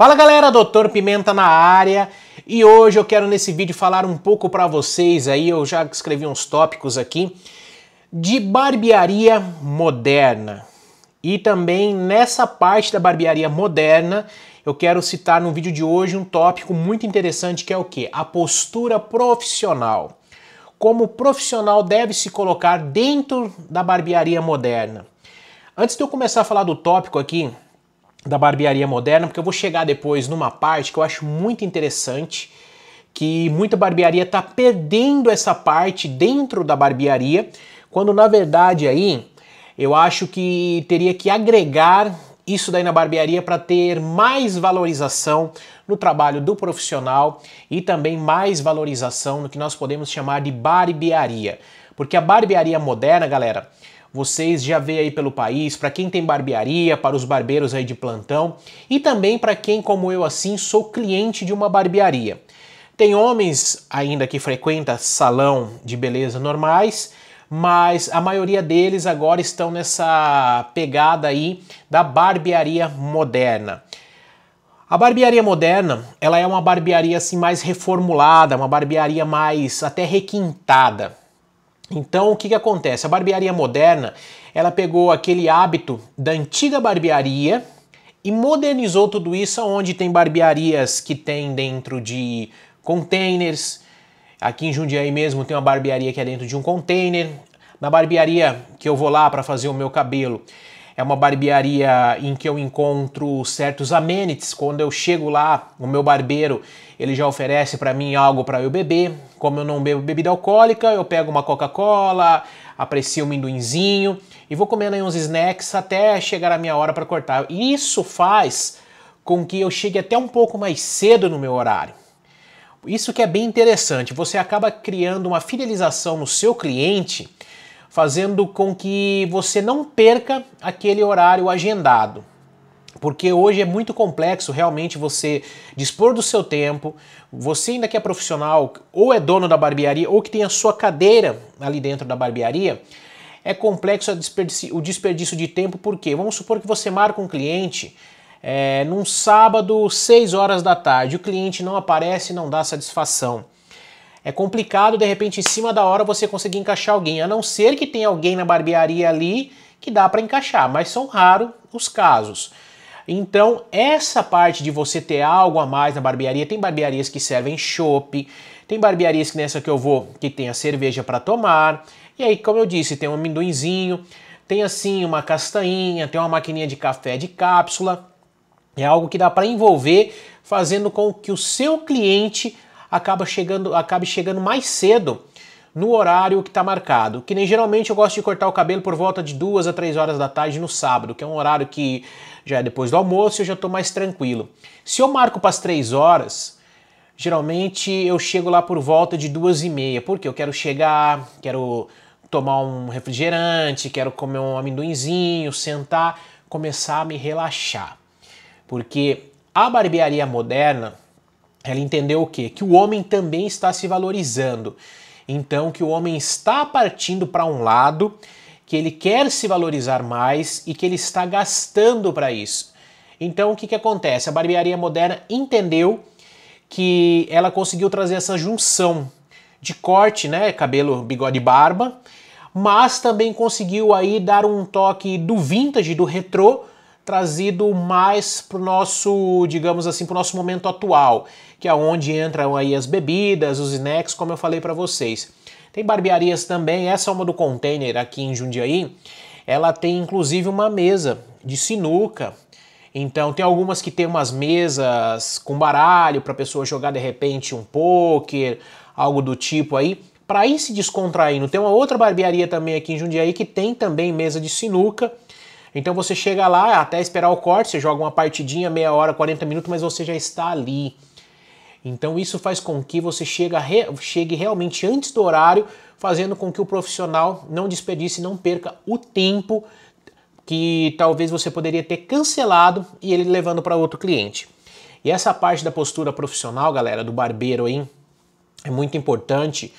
Fala galera, Doutor Pimenta na área. E hoje eu quero nesse vídeo falar um pouco para vocês aí, eu já escrevi uns tópicos aqui de barbearia moderna. E também nessa parte da barbearia moderna, eu quero citar no vídeo de hoje um tópico muito interessante que é o que? A postura profissional. Como o profissional deve se colocar dentro da barbearia moderna. Antes de eu começar a falar do tópico aqui, da barbearia moderna, porque eu vou chegar depois numa parte que eu acho muito interessante, que muita barbearia está perdendo essa parte dentro da barbearia, quando na verdade aí eu acho que teria que agregar isso daí na barbearia para ter mais valorização no trabalho do profissional e também mais valorização no que nós podemos chamar de barbearia. Porque a barbearia moderna, galera, vocês já veem aí pelo país, para quem tem barbearia, para os barbeiros aí de plantão e também para quem, como eu assim, sou cliente de uma barbearia. Tem homens ainda que frequentam salão de beleza normais, mas a maioria deles agora estão nessa pegada aí da barbearia moderna. A barbearia moderna, ela é uma barbearia assim mais reformulada, uma barbearia mais até requintada. Então, o que, que acontece? A barbearia moderna, ela pegou aquele hábito da antiga barbearia e modernizou tudo isso, onde tem barbearias que tem dentro de containers. Aqui em Jundiaí mesmo tem uma barbearia que é dentro de um container. Na barbearia que eu vou lá para fazer o meu cabelo, é uma barbearia em que eu encontro certos amenities. Quando eu chego lá, o meu barbeiro ele já oferece para mim algo para eu beber. Como eu não bebo bebida alcoólica, eu pego uma Coca-Cola, aprecio um minduinzinho e vou comendo aí uns snacks até chegar a minha hora para cortar. E isso faz com que eu chegue até um pouco mais cedo no meu horário. Isso que é bem interessante. Você acaba criando uma fidelização no seu cliente fazendo com que você não perca aquele horário agendado. Porque hoje é muito complexo realmente você dispor do seu tempo. Você ainda que é profissional, ou é dono da barbearia, ou que tem a sua cadeira ali dentro da barbearia, é complexo o desperdício de tempo, porque vamos supor que você marca um cliente é, num sábado, 6 horas da tarde, o cliente não aparece e não dá satisfação. É complicado, de repente, em cima da hora você conseguir encaixar alguém, a não ser que tenha alguém na barbearia ali que dá para encaixar, mas são raros os casos. Então, essa parte de você ter algo a mais na barbearia, tem barbearias que servem chopp, tem barbearias que nessa que eu vou, que tem a cerveja para tomar. E aí, como eu disse, tem um amendoinzinho, tem assim uma castainha, tem uma maquininha de café de cápsula. É algo que dá para envolver, fazendo com que o seu cliente acaba chegando, acabe chegando mais cedo no horário que está marcado. Que nem geralmente eu gosto de cortar o cabelo por volta de duas a três horas da tarde no sábado, que é um horário que já é depois do almoço e eu já estou mais tranquilo. Se eu marco para as três horas, geralmente eu chego lá por volta de duas e meia, porque eu quero chegar, quero tomar um refrigerante, quero comer um amendoinzinho, sentar, começar a me relaxar. Porque a barbearia moderna ela entendeu o quê? Que o homem também está se valorizando. Então, que o homem está partindo para um lado, que ele quer se valorizar mais e que ele está gastando para isso. Então, o que, que acontece? A barbearia moderna entendeu que ela conseguiu trazer essa junção de corte, né? Cabelo, bigode e barba, mas também conseguiu aí dar um toque do vintage, do retrô, trazido mais para o nosso, digamos assim, para o nosso momento atual que é onde entram aí as bebidas, os snacks, como eu falei para vocês. Tem barbearias também, essa é uma do container aqui em Jundiaí. Ela tem inclusive uma mesa de sinuca. Então tem algumas que tem umas mesas com baralho para a pessoa jogar de repente um poker, algo do tipo aí, para ir se descontraindo. Tem uma outra barbearia também aqui em Jundiaí que tem também mesa de sinuca. Então você chega lá, até esperar o corte, você joga uma partidinha, meia hora, 40 minutos, mas você já está ali. Então isso faz com que você chegue, re... chegue realmente antes do horário, fazendo com que o profissional não desperdice, não perca o tempo que talvez você poderia ter cancelado e ele levando para outro cliente. E essa parte da postura profissional, galera, do barbeiro aí, é muito importante,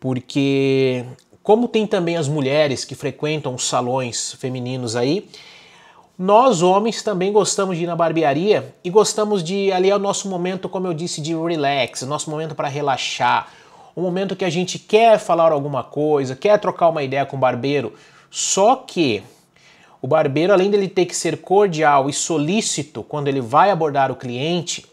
porque como tem também as mulheres que frequentam os salões femininos aí, nós, homens, também gostamos de ir na barbearia e gostamos de ali é o nosso momento, como eu disse, de relax, nosso momento para relaxar, o um momento que a gente quer falar alguma coisa, quer trocar uma ideia com o barbeiro. Só que o barbeiro, além dele ter que ser cordial e solícito quando ele vai abordar o cliente,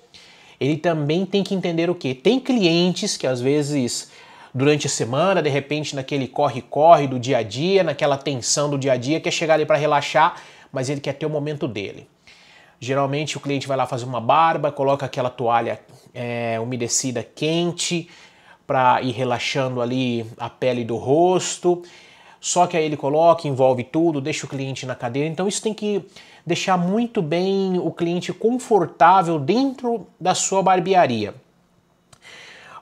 ele também tem que entender o que? Tem clientes que às vezes durante a semana, de repente naquele corre-corre do dia a dia, naquela tensão do dia a dia, quer chegar ali para relaxar mas ele quer ter o momento dele. Geralmente o cliente vai lá fazer uma barba, coloca aquela toalha é, umedecida quente para ir relaxando ali a pele do rosto. Só que aí ele coloca, envolve tudo, deixa o cliente na cadeira. Então isso tem que deixar muito bem o cliente confortável dentro da sua barbearia.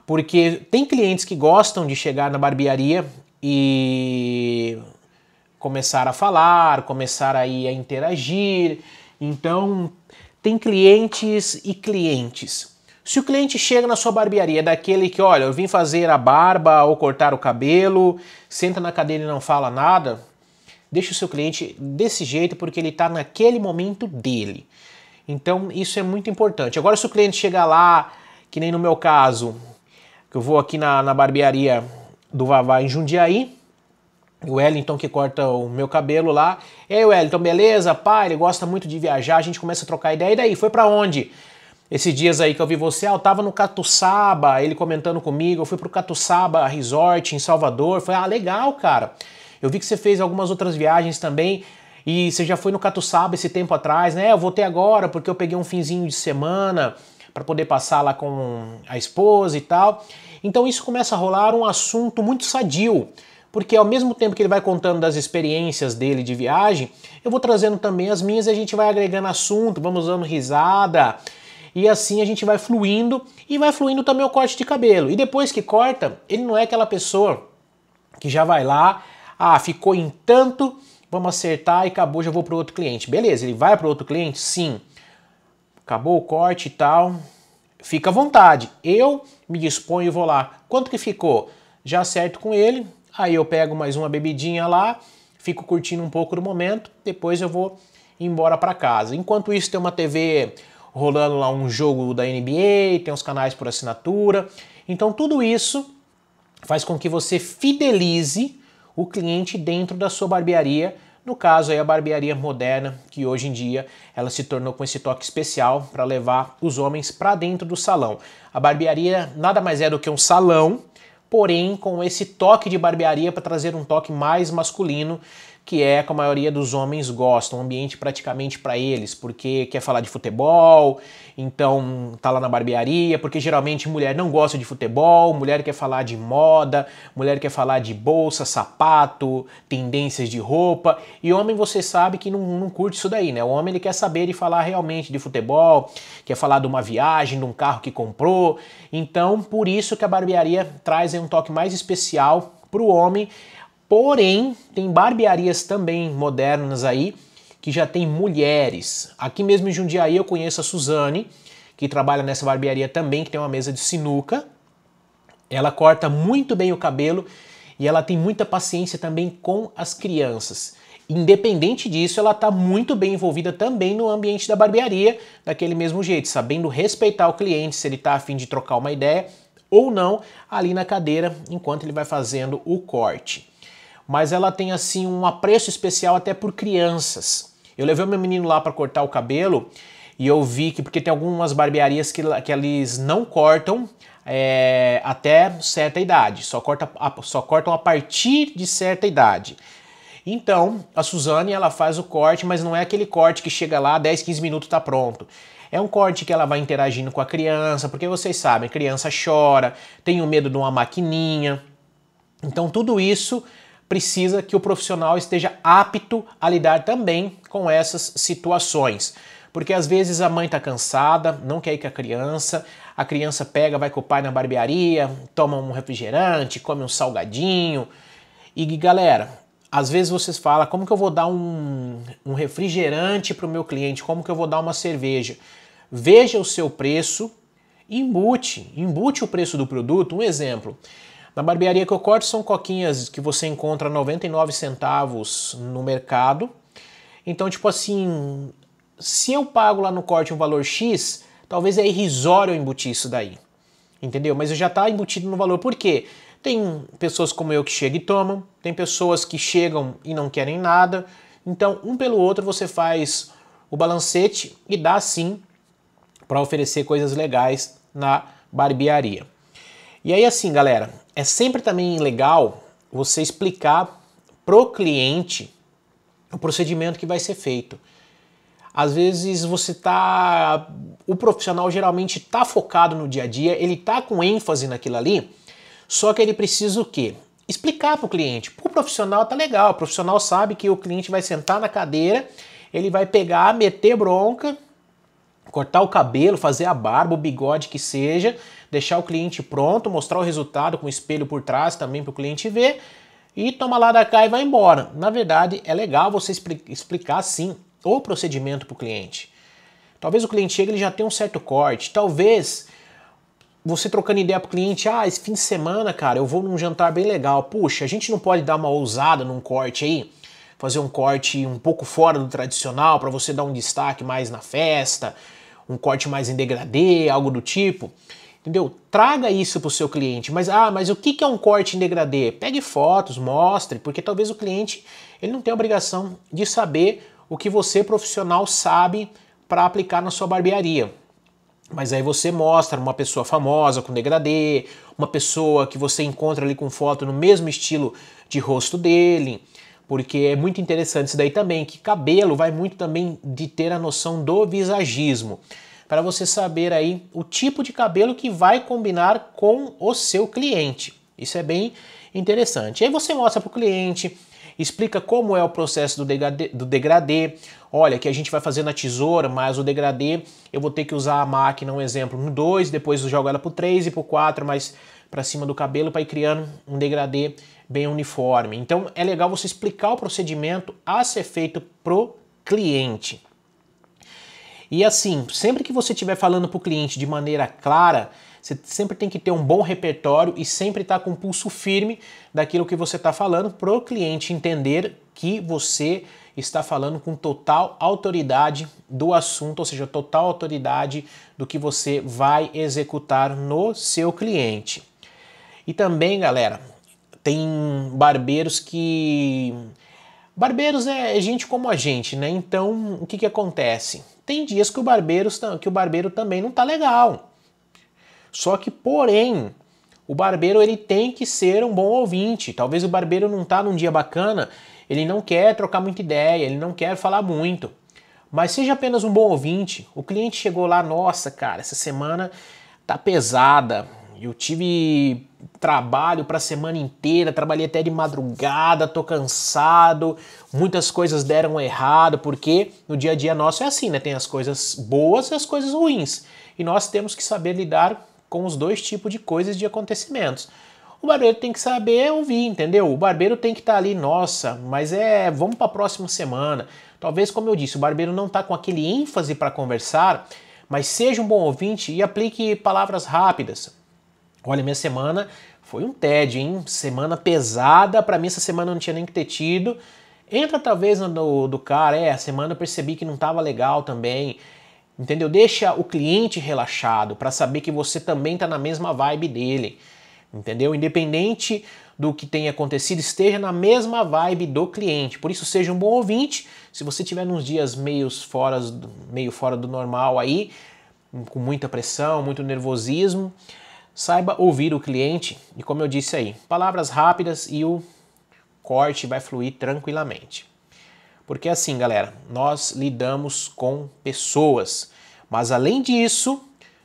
Porque tem clientes que gostam de chegar na barbearia e começar a falar, começar aí a interagir. Então, tem clientes e clientes. Se o cliente chega na sua barbearia, é daquele que, olha, eu vim fazer a barba ou cortar o cabelo, senta na cadeira e não fala nada, deixa o seu cliente desse jeito porque ele está naquele momento dele. Então, isso é muito importante. Agora, se o cliente chegar lá, que nem no meu caso, que eu vou aqui na, na barbearia do Vavá em Jundiaí, o Wellington que corta o meu cabelo lá. Ei, Wellington, beleza? Pai, ele gosta muito de viajar, a gente começa a trocar ideia. E daí, foi para onde? Esses dias aí que eu vi você, ah, eu tava no Catuçaba, ele comentando comigo, eu fui pro Catuçaba Resort em Salvador. Foi, ah, legal, cara. Eu vi que você fez algumas outras viagens também. E você já foi no Catuçaba esse tempo atrás, né? Eu voltei agora porque eu peguei um finzinho de semana para poder passar lá com a esposa e tal. Então isso começa a rolar um assunto muito sadio porque ao mesmo tempo que ele vai contando das experiências dele de viagem, eu vou trazendo também as minhas e a gente vai agregando assunto, vamos dando risada. E assim a gente vai fluindo e vai fluindo também o corte de cabelo. E depois que corta, ele não é aquela pessoa que já vai lá, ah, ficou em tanto, vamos acertar e acabou, já vou para outro cliente. Beleza, ele vai para outro cliente? Sim. Acabou o corte e tal. Fica à vontade. Eu me disponho e vou lá. Quanto que ficou? Já acerto com ele, Aí eu pego mais uma bebidinha lá, fico curtindo um pouco do momento, depois eu vou embora para casa. Enquanto isso tem uma TV rolando lá um jogo da NBA, tem os canais por assinatura. Então tudo isso faz com que você fidelize o cliente dentro da sua barbearia. No caso aí a barbearia moderna, que hoje em dia ela se tornou com esse toque especial para levar os homens para dentro do salão. A barbearia nada mais é do que um salão porém com esse toque de barbearia para trazer um toque mais masculino que é que a maioria dos homens gosta, um ambiente praticamente para eles, porque quer falar de futebol, então tá lá na barbearia, porque geralmente mulher não gosta de futebol, mulher quer falar de moda, mulher quer falar de bolsa, sapato, tendências de roupa, e homem você sabe que não, não curte isso daí, né? O homem ele quer saber e falar realmente de futebol, quer falar de uma viagem, de um carro que comprou, então por isso que a barbearia traz um toque mais especial para o homem Porém, tem barbearias também modernas aí que já tem mulheres. Aqui mesmo em Jundiaí eu conheço a Suzane, que trabalha nessa barbearia também, que tem uma mesa de sinuca. Ela corta muito bem o cabelo e ela tem muita paciência também com as crianças. Independente disso, ela está muito bem envolvida também no ambiente da barbearia, daquele mesmo jeito, sabendo respeitar o cliente, se ele está afim de trocar uma ideia ou não, ali na cadeira, enquanto ele vai fazendo o corte mas ela tem assim um apreço especial até por crianças. Eu levei o meu menino lá para cortar o cabelo e eu vi que porque tem algumas barbearias que, que eles não cortam é, até certa idade, só, corta, só cortam a partir de certa idade. Então, a Suzane ela faz o corte, mas não é aquele corte que chega lá, 10, 15 minutos tá pronto. É um corte que ela vai interagindo com a criança, porque vocês sabem, criança chora, tem o medo de uma maquininha. Então, tudo isso precisa que o profissional esteja apto a lidar também com essas situações. Porque às vezes a mãe está cansada, não quer ir com a criança, a criança pega, vai com o pai na barbearia, toma um refrigerante, come um salgadinho. E galera, às vezes vocês falam, como que eu vou dar um, um refrigerante para o meu cliente? Como que eu vou dar uma cerveja? Veja o seu preço e embute, embute o preço do produto. Um exemplo, na barbearia que eu corto são coquinhas que você encontra 99 centavos no mercado. Então, tipo assim, se eu pago lá no corte um valor X, talvez é irrisório embutir isso daí. Entendeu? Mas já está embutido no valor. Por quê? Tem pessoas como eu que chegam e tomam, tem pessoas que chegam e não querem nada. Então, um pelo outro, você faz o balancete e dá sim para oferecer coisas legais na barbearia. E aí, assim, galera, é sempre também legal você explicar pro cliente o procedimento que vai ser feito. Às vezes você tá o profissional geralmente tá focado no dia a dia, ele tá com ênfase naquilo ali, só que ele precisa o quê? Explicar pro cliente. Pro profissional tá legal, o profissional sabe que o cliente vai sentar na cadeira, ele vai pegar, meter bronca, cortar o cabelo, fazer a barba, o bigode que seja, deixar o cliente pronto, mostrar o resultado com o espelho por trás também para o cliente ver e toma lá da cá e vai embora. Na verdade, é legal você explicar sim o procedimento para o cliente. Talvez o cliente chegue ele já tenha um certo corte, talvez você trocando ideia para o cliente, ah, esse fim de semana, cara, eu vou num jantar bem legal. Puxa, a gente não pode dar uma ousada num corte aí? Fazer um corte um pouco fora do tradicional para você dar um destaque mais na festa, um corte mais em degradê, algo do tipo. Entendeu? Traga isso para o seu cliente. Mas, ah, mas o que é um corte em degradê? Pegue fotos, mostre, porque talvez o cliente ele não tenha obrigação de saber o que você, profissional, sabe para aplicar na sua barbearia. Mas aí você mostra uma pessoa famosa com degradê, uma pessoa que você encontra ali com foto no mesmo estilo de rosto dele, porque é muito interessante isso daí também, que cabelo vai muito também de ter a noção do visagismo para você saber aí o tipo de cabelo que vai combinar com o seu cliente. Isso é bem interessante. E aí você mostra para o cliente, explica como é o processo do degradê, do degradê. Olha, que a gente vai fazer na tesoura, mas o degradê eu vou ter que usar a máquina, um exemplo, no 2, depois eu jogo ela para o 3 e para o 4, mas para cima do cabelo para ir criando um degradê bem uniforme. Então é legal você explicar o procedimento a ser feito pro cliente. E assim, sempre que você estiver falando para o cliente de maneira clara, você sempre tem que ter um bom repertório e sempre estar tá com um pulso firme daquilo que você está falando para o cliente entender que você está falando com total autoridade do assunto, ou seja, total autoridade do que você vai executar no seu cliente. E também, galera, tem barbeiros que. Barbeiros é gente como a gente, né? Então, o que, que acontece? Tem dias que o barbeiro, que o barbeiro também não está legal. Só que, porém, o barbeiro ele tem que ser um bom ouvinte. Talvez o barbeiro não está num dia bacana, ele não quer trocar muita ideia, ele não quer falar muito. Mas seja apenas um bom ouvinte. O cliente chegou lá, nossa, cara, essa semana tá pesada. Eu tive trabalho para a semana inteira, trabalhei até de madrugada, tô cansado, muitas coisas deram errado, porque no dia a dia nosso é assim, né? Tem as coisas boas e as coisas ruins. E nós temos que saber lidar com os dois tipos de coisas e de acontecimentos. O barbeiro tem que saber ouvir, entendeu? O barbeiro tem que estar tá ali, nossa, mas é, vamos para a próxima semana. Talvez, como eu disse, o barbeiro não tá com aquele ênfase para conversar, mas seja um bom ouvinte e aplique palavras rápidas Olha, minha semana foi um TED, hein? Semana pesada, para mim essa semana não tinha nem que ter tido. Entra talvez no do, cara, é, a semana eu percebi que não estava legal também. Entendeu? Deixa o cliente relaxado para saber que você também está na mesma vibe dele. Entendeu? Independente do que tenha acontecido, esteja na mesma vibe do cliente. Por isso, seja um bom ouvinte. Se você tiver uns dias meio fora, meio fora do normal aí, com muita pressão, muito nervosismo, Saiba ouvir o cliente e, como eu disse aí, palavras rápidas e o corte vai fluir tranquilamente. Porque é assim, galera, nós lidamos com pessoas, mas além disso,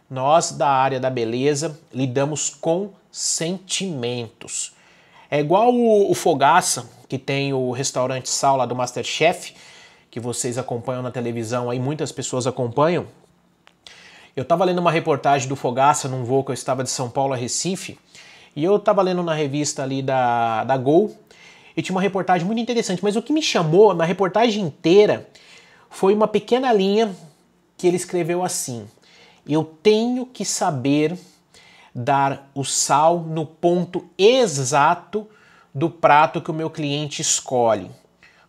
nós da área da beleza lidamos com sentimentos. É igual o, o Fogaça, que tem o restaurante Sal lá do Masterchef, que vocês acompanham na televisão aí, muitas pessoas acompanham, eu estava lendo uma reportagem do Fogaça num voo que eu estava de São Paulo a Recife, e eu estava lendo na revista ali da, da Gol, e tinha uma reportagem muito interessante, mas o que me chamou na reportagem inteira foi uma pequena linha que ele escreveu assim: Eu tenho que saber dar o sal no ponto exato do prato que o meu cliente escolhe,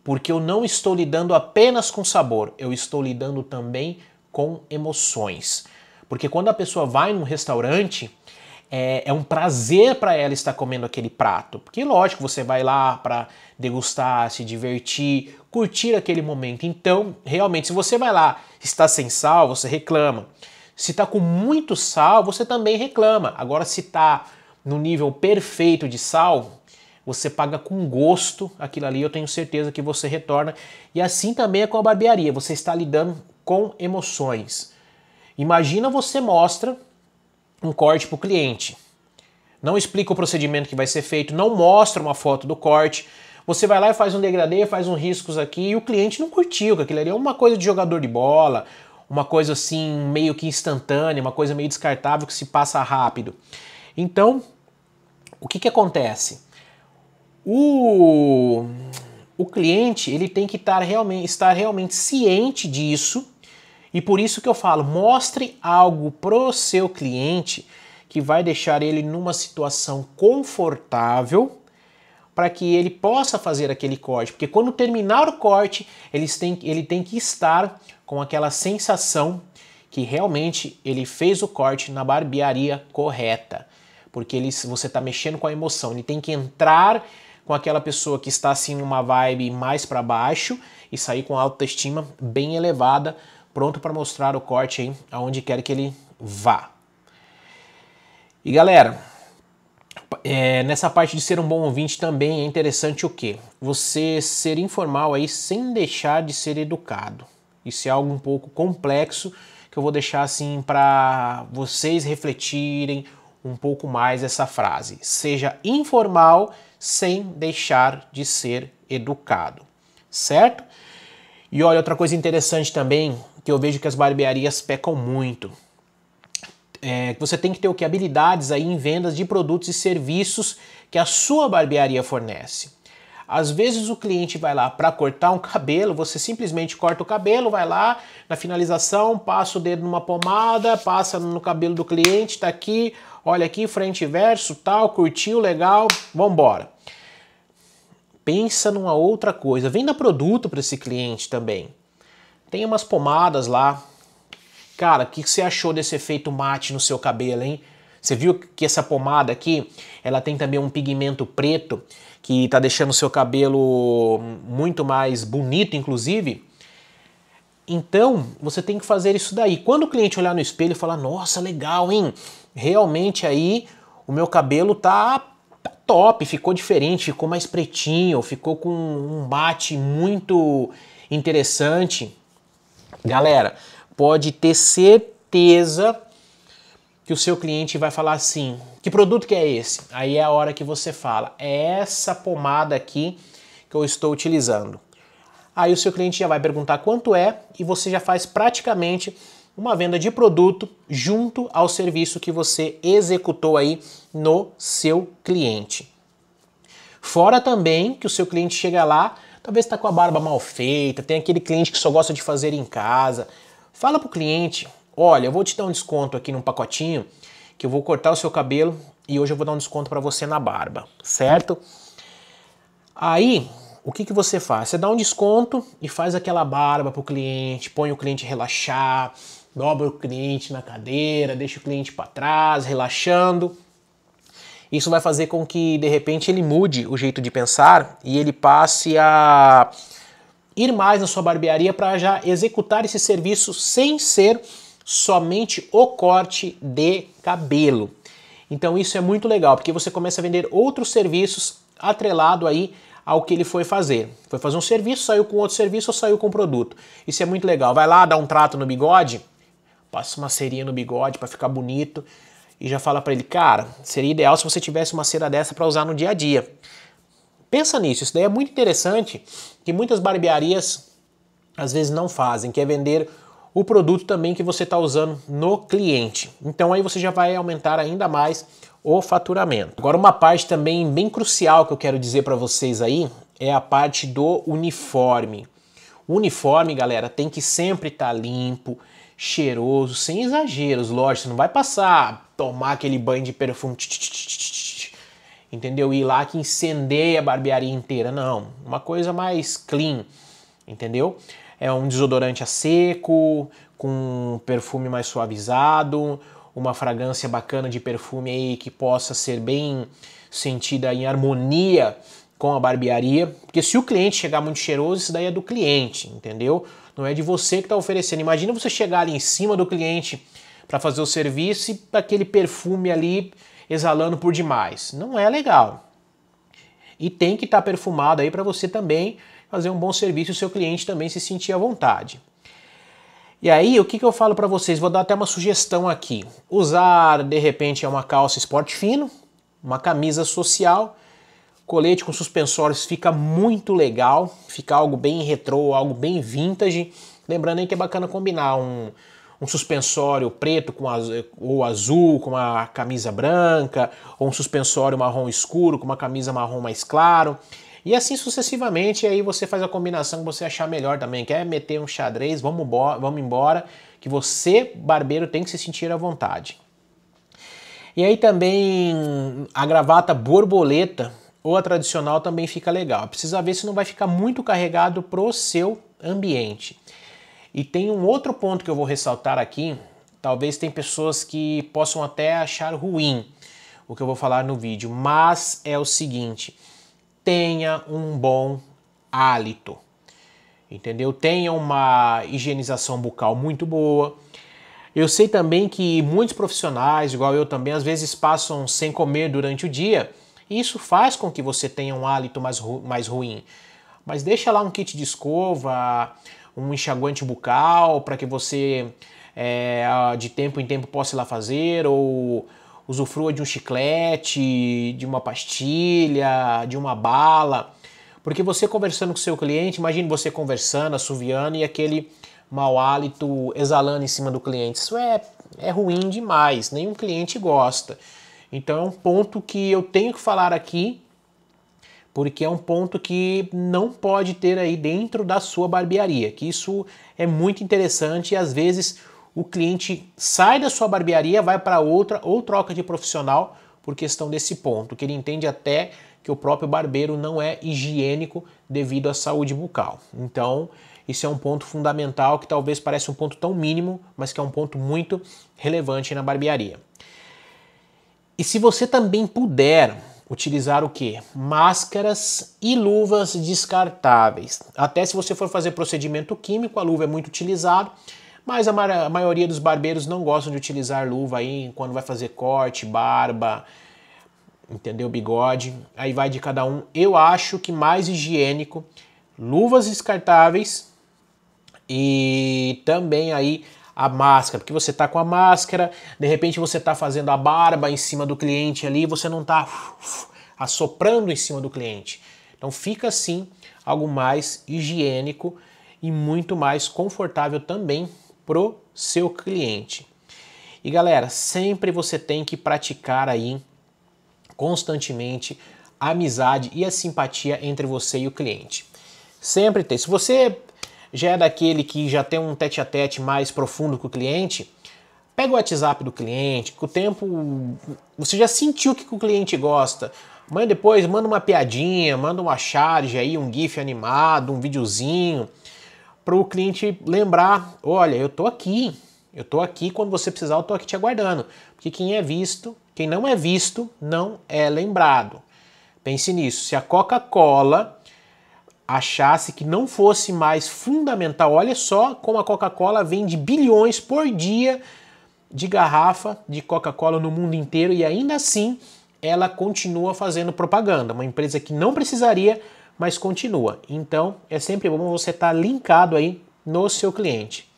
porque eu não estou lidando apenas com sabor, eu estou lidando também com emoções. Porque quando a pessoa vai num restaurante, é, é um prazer para ela estar comendo aquele prato. Porque, lógico, você vai lá para degustar, se divertir, curtir aquele momento. Então, realmente, se você vai lá está sem sal, você reclama. Se está com muito sal, você também reclama. Agora, se está no nível perfeito de sal, você paga com gosto aquilo ali, eu tenho certeza que você retorna. E assim também é com a barbearia, você está lidando com emoções. Imagina você mostra um corte para o cliente. Não explica o procedimento que vai ser feito, não mostra uma foto do corte. Você vai lá e faz um degradê, faz uns riscos aqui e o cliente não curtiu, que aquilo ali é uma coisa de jogador de bola, uma coisa assim meio que instantânea, uma coisa meio descartável que se passa rápido. Então, o que, que acontece? O, o cliente ele tem que estar realmente, estar realmente ciente disso e por isso que eu falo, mostre algo pro seu cliente que vai deixar ele numa situação confortável para que ele possa fazer aquele corte, porque quando terminar o corte, eles têm, ele tem que estar com aquela sensação que realmente ele fez o corte na barbearia correta, porque ele, você está mexendo com a emoção, ele tem que entrar com aquela pessoa que está assim numa vibe mais para baixo e sair com a autoestima bem elevada pronto para mostrar o corte aí, aonde quer que ele vá. E galera, é, nessa parte de ser um bom ouvinte também é interessante o que? Você ser informal aí sem deixar de ser educado. Isso é algo um pouco complexo que eu vou deixar assim para vocês refletirem um pouco mais essa frase. Seja informal sem deixar de ser educado, certo? E olha, outra coisa interessante também que eu vejo que as barbearias pecam muito. É, você tem que ter o que? Habilidades aí em vendas de produtos e serviços que a sua barbearia fornece. Às vezes o cliente vai lá para cortar um cabelo, você simplesmente corta o cabelo, vai lá na finalização, passa o dedo numa pomada, passa no cabelo do cliente, tá aqui, olha aqui, frente e verso, tal, curtiu, legal, vambora. Pensa numa outra coisa, venda produto para esse cliente também. Tem umas pomadas lá. Cara, o que você achou desse efeito mate no seu cabelo, hein? Você viu que essa pomada aqui, ela tem também um pigmento preto que está deixando o seu cabelo muito mais bonito, inclusive. Então, você tem que fazer isso daí. Quando o cliente olhar no espelho e falar: "Nossa, legal, hein? Realmente aí o meu cabelo tá top, ficou diferente, ficou mais pretinho, ficou com um mate muito interessante". Galera, pode ter certeza que o seu cliente vai falar assim: que produto que é esse? Aí é a hora que você fala: é essa pomada aqui que eu estou utilizando. Aí o seu cliente já vai perguntar quanto é e você já faz praticamente uma venda de produto junto ao serviço que você executou aí no seu cliente. Fora também que o seu cliente chega lá Talvez está com a barba mal feita, tem aquele cliente que só gosta de fazer em casa. Fala pro cliente, olha, eu vou te dar um desconto aqui num pacotinho que eu vou cortar o seu cabelo e hoje eu vou dar um desconto para você na barba, certo? Aí, o que, que você faz? Você dá um desconto e faz aquela barba pro cliente, põe o cliente relaxar, dobra o cliente na cadeira, deixa o cliente para trás, relaxando. Isso vai fazer com que, de repente, ele mude o jeito de pensar e ele passe a ir mais na sua barbearia para já executar esse serviço sem ser somente o corte de cabelo. Então isso é muito legal, porque você começa a vender outros serviços atrelado aí ao que ele foi fazer. Foi fazer um serviço, saiu com outro serviço ou saiu com produto. Isso é muito legal. Vai lá, dar um trato no bigode, passa uma cerinha no bigode para ficar bonito e já fala para ele, cara, seria ideal se você tivesse uma cera dessa para usar no dia a dia. Pensa nisso, isso daí é muito interessante que muitas barbearias às vezes não fazem, que é vender o produto também que você está usando no cliente. Então aí você já vai aumentar ainda mais o faturamento. Agora uma parte também bem crucial que eu quero dizer para vocês aí é a parte do uniforme. O uniforme, galera, tem que sempre estar tá limpo, cheiroso, sem exageros, lógico, você não vai passar, tomar aquele banho de perfume, tch, tch, tch, entendeu? Ir lá que incendeia a barbearia inteira, não. Uma coisa mais clean, entendeu? É um desodorante a seco, com perfume mais suavizado, uma fragrância bacana de perfume aí que possa ser bem sentida em harmonia com a barbearia, porque se o cliente chegar muito cheiroso, isso daí é do cliente, entendeu? Não é de você que está oferecendo. Imagina você chegar ali em cima do cliente para fazer o serviço e tá aquele perfume ali exalando por demais. Não é legal. E tem que estar tá perfumado aí para você também fazer um bom serviço e o seu cliente também se sentir à vontade. E aí, o que, que eu falo para vocês? Vou dar até uma sugestão aqui. Usar, de repente, é uma calça esporte fino, uma camisa social Colete com suspensórios fica muito legal, fica algo bem retrô, algo bem vintage. Lembrando aí que é bacana combinar um, um suspensório preto com az... ou azul com uma camisa branca, ou um suspensório marrom escuro com uma camisa marrom mais claro. E assim sucessivamente, aí você faz a combinação que você achar melhor também. Quer meter um xadrez, vamos, vamos embora, que você, barbeiro, tem que se sentir à vontade. E aí também a gravata borboleta, ou a tradicional também fica legal. Precisa ver se não vai ficar muito carregado para o seu ambiente. E tem um outro ponto que eu vou ressaltar aqui, talvez tem pessoas que possam até achar ruim o que eu vou falar no vídeo, mas é o seguinte, tenha um bom hálito, entendeu? Tenha uma higienização bucal muito boa, eu sei também que muitos profissionais, igual eu também, às vezes passam sem comer durante o dia e isso faz com que você tenha um hálito mais, ru mais ruim. Mas deixa lá um kit de escova, um enxaguante bucal, para que você é, de tempo em tempo possa ir lá fazer, ou usufrua de um chiclete, de uma pastilha, de uma bala. Porque você conversando com seu cliente, imagine você conversando, assoviando e aquele mau hálito exalando em cima do cliente. Isso é, é ruim demais, nenhum cliente gosta. Então é um ponto que eu tenho que falar aqui, porque é um ponto que não pode ter aí dentro da sua barbearia, que isso é muito interessante e às vezes o cliente sai da sua barbearia, vai para outra ou troca de profissional por questão desse ponto, que ele entende até que o próprio barbeiro não é higiênico devido à saúde bucal. Então, isso é um ponto fundamental que talvez pareça um ponto tão mínimo, mas que é um ponto muito relevante na barbearia. E se você também puder utilizar o que? Máscaras e luvas descartáveis. Até se você for fazer procedimento químico, a luva é muito utilizada, mas a, ma a maioria dos barbeiros não gostam de utilizar luva aí quando vai fazer corte, barba, entendeu? Bigode. Aí vai de cada um. Eu acho que mais higiênico, luvas descartáveis e também aí a máscara, porque você está com a máscara, de repente você está fazendo a barba em cima do cliente ali, você não está assoprando em cima do cliente. Então fica assim algo mais higiênico e muito mais confortável também pro seu cliente. E galera, sempre você tem que praticar aí constantemente a amizade e a simpatia entre você e o cliente. Sempre tem. Se você já é daquele que já tem um tete a tete mais profundo com o cliente, pega o WhatsApp do cliente, com o tempo você já sentiu o que o cliente gosta. Mas depois manda uma piadinha, manda uma charge aí, um GIF animado, um videozinho, para o cliente lembrar: olha, eu tô aqui, eu tô aqui quando você precisar, eu tô aqui te aguardando. Porque quem é visto, quem não é visto, não é lembrado. Pense nisso. Se a Coca-Cola achasse que não fosse mais fundamental. Olha só como a Coca-Cola vende bilhões por dia de garrafa de Coca-Cola no mundo inteiro e ainda assim ela continua fazendo propaganda. Uma empresa que não precisaria, mas continua. Então é sempre bom você estar tá linkado aí no seu cliente.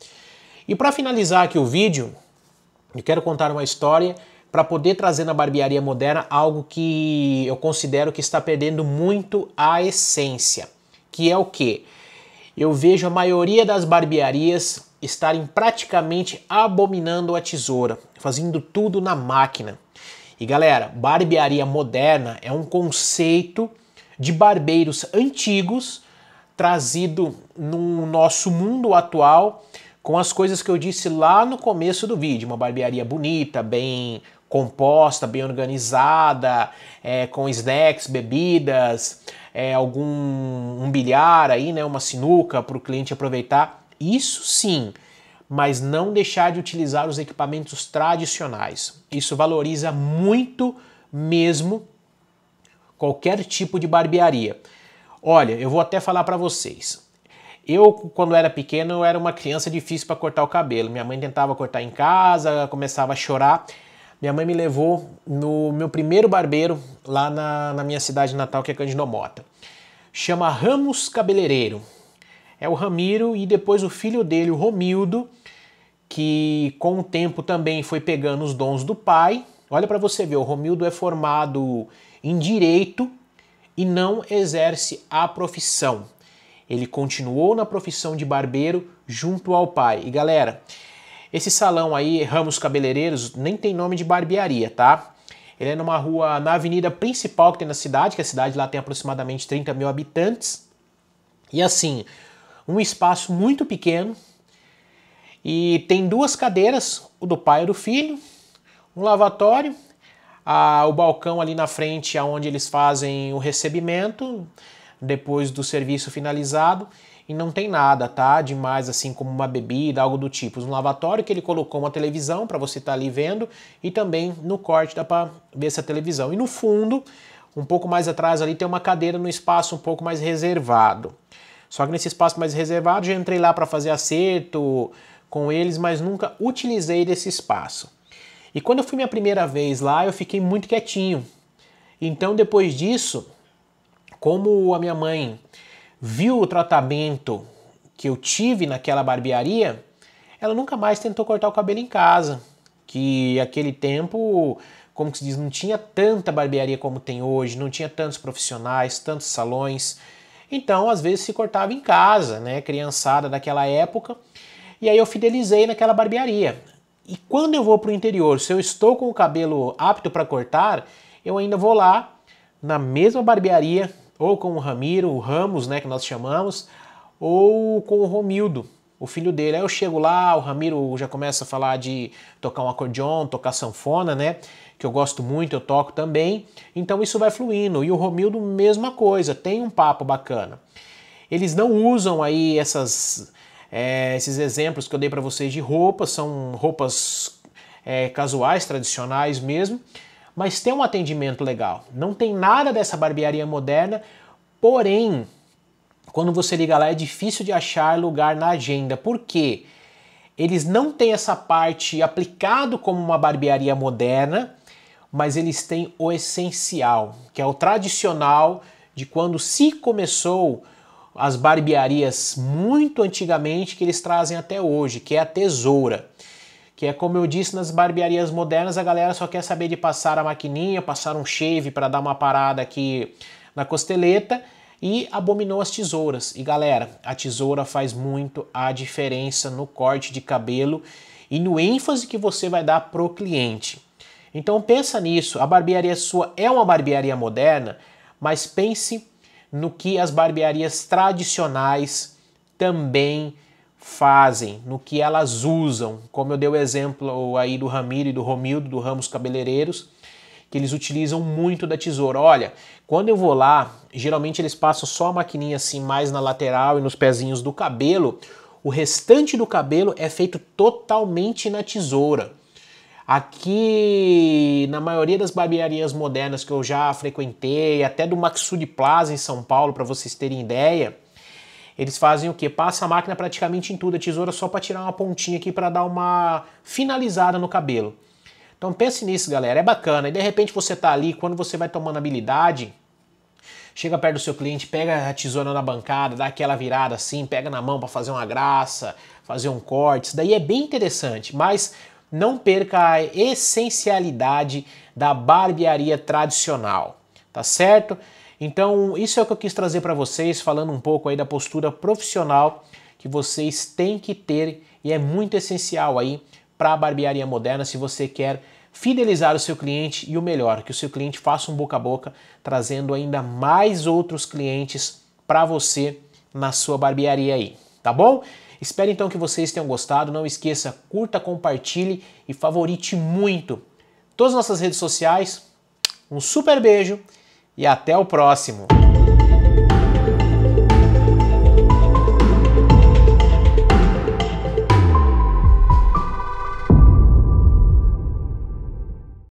E para finalizar aqui o vídeo, eu quero contar uma história para poder trazer na barbearia moderna algo que eu considero que está perdendo muito a essência que é o que? Eu vejo a maioria das barbearias estarem praticamente abominando a tesoura, fazendo tudo na máquina. E galera, barbearia moderna é um conceito de barbeiros antigos trazido no nosso mundo atual com as coisas que eu disse lá no começo do vídeo. Uma barbearia bonita, bem composta, bem organizada, é, com snacks, bebidas, é, algum um bilhar aí, né, uma sinuca para o cliente aproveitar, isso sim, mas não deixar de utilizar os equipamentos tradicionais. Isso valoriza muito mesmo qualquer tipo de barbearia. Olha, eu vou até falar para vocês. Eu, quando era pequeno, era uma criança difícil para cortar o cabelo. Minha mãe tentava cortar em casa, começava a chorar. Minha mãe me levou no meu primeiro barbeiro lá na, na minha cidade natal, que é Cândido Mota. Chama Ramos Cabeleireiro. É o Ramiro e depois o filho dele, o Romildo, que com o tempo também foi pegando os dons do pai. Olha para você ver, o Romildo é formado em direito e não exerce a profissão. Ele continuou na profissão de barbeiro junto ao pai. E galera, esse salão aí, Ramos Cabeleireiros, nem tem nome de barbearia, tá? Ele é numa rua, na avenida principal que tem na cidade, que a cidade lá tem aproximadamente 30 mil habitantes. E assim, um espaço muito pequeno. E tem duas cadeiras, o do pai e do filho, um lavatório, a, o balcão ali na frente, aonde é eles fazem o recebimento depois do serviço finalizado e não tem nada, tá? Demais assim como uma bebida, algo do tipo. No lavatório que ele colocou uma televisão para você estar tá ali vendo e também no corte dá para ver essa televisão. E no fundo, um pouco mais atrás ali tem uma cadeira no espaço um pouco mais reservado. Só que nesse espaço mais reservado já entrei lá para fazer acerto com eles, mas nunca utilizei desse espaço. E quando eu fui minha primeira vez lá, eu fiquei muito quietinho. Então depois disso, como a minha mãe viu o tratamento que eu tive naquela barbearia, ela nunca mais tentou cortar o cabelo em casa. Que aquele tempo, como se diz, não tinha tanta barbearia como tem hoje, não tinha tantos profissionais, tantos salões. Então, às vezes se cortava em casa, né, criançada daquela época. E aí eu fidelizei naquela barbearia. E quando eu vou para o interior, se eu estou com o cabelo apto para cortar, eu ainda vou lá na mesma barbearia ou com o Ramiro, o Ramos, né, que nós chamamos, ou com o Romildo, o filho dele. Aí eu chego lá, o Ramiro já começa a falar de tocar um acordeon, tocar sanfona, né? Que eu gosto muito, eu toco também. Então isso vai fluindo. E o Romildo, mesma coisa, tem um papo bacana. Eles não usam aí essas, é, esses exemplos que eu dei para vocês de roupas, são roupas é, casuais, tradicionais mesmo mas tem um atendimento legal. Não tem nada dessa barbearia moderna, porém, quando você liga lá é difícil de achar lugar na agenda. Por quê? Eles não têm essa parte aplicado como uma barbearia moderna, mas eles têm o essencial, que é o tradicional de quando se começou as barbearias muito antigamente que eles trazem até hoje, que é a tesoura. Que é como eu disse nas barbearias modernas, a galera só quer saber de passar a maquininha, passar um shave para dar uma parada aqui na costeleta e abominou as tesouras. E galera, a tesoura faz muito a diferença no corte de cabelo e no ênfase que você vai dar pro cliente. Então pensa nisso, a barbearia sua é uma barbearia moderna, mas pense no que as barbearias tradicionais também fazem, no que elas usam, como eu dei o exemplo aí do Ramiro e do Romildo, do Ramos Cabeleireiros, que eles utilizam muito da tesoura. Olha, quando eu vou lá, geralmente eles passam só a maquininha assim mais na lateral e nos pezinhos do cabelo. O restante do cabelo é feito totalmente na tesoura. Aqui, na maioria das barbearias modernas que eu já frequentei, até do Maxud Plaza em São Paulo, para vocês terem ideia, eles fazem o que? Passa a máquina praticamente em tudo, a tesoura só para tirar uma pontinha aqui para dar uma finalizada no cabelo. Então pense nisso, galera, é bacana. E de repente você tá ali, quando você vai tomando habilidade, chega perto do seu cliente, pega a tesoura na bancada, dá aquela virada assim, pega na mão para fazer uma graça, fazer um corte. Isso daí é bem interessante, mas não perca a essencialidade da barbearia tradicional, tá certo? Então, isso é o que eu quis trazer para vocês, falando um pouco aí da postura profissional que vocês têm que ter e é muito essencial aí para a barbearia moderna se você quer fidelizar o seu cliente e o melhor, que o seu cliente faça um boca a boca, trazendo ainda mais outros clientes para você na sua barbearia aí, tá bom? Espero então que vocês tenham gostado. Não esqueça, curta, compartilhe e favorite muito todas as nossas redes sociais. Um super beijo e até o próximo.